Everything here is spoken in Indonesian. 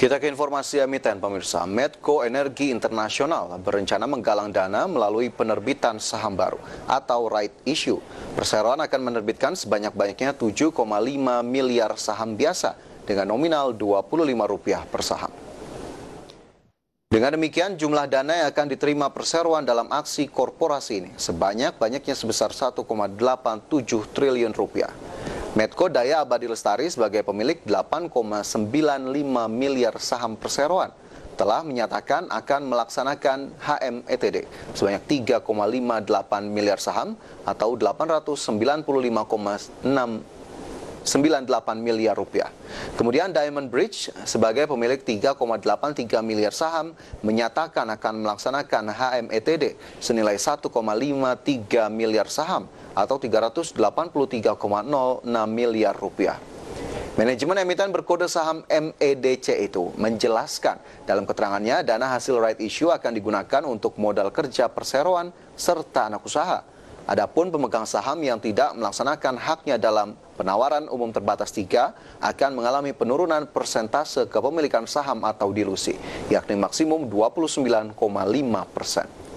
Kita ke informasi emiten pemirsa, Medco Energi Internasional berencana menggalang dana melalui penerbitan saham baru atau right issue. Perseroan akan menerbitkan sebanyak-banyaknya 7,5 miliar saham biasa dengan nominal Rp25 per saham. Dengan demikian, jumlah dana yang akan diterima perseroan dalam aksi korporasi ini sebanyak-banyaknya sebesar 1,87 triliun rupiah. Medco Daya Abadi Lestari sebagai pemilik 8,95 miliar saham perseroan telah menyatakan akan melaksanakan HMETD sebanyak 3,58 miliar saham atau 895,6 98 miliar rupiah. Kemudian Diamond Bridge sebagai pemilik 3,83 miliar saham menyatakan akan melaksanakan HMETD senilai 1,53 miliar saham atau 383,06 miliar rupiah. Manajemen emiten berkode saham MEDC itu menjelaskan dalam keterangannya dana hasil right issue akan digunakan untuk modal kerja perseroan serta anak usaha. Adapun pemegang saham yang tidak melaksanakan haknya dalam penawaran umum terbatas 3 akan mengalami penurunan persentase kepemilikan saham atau dilusi, yakni maksimum 29,5 persen.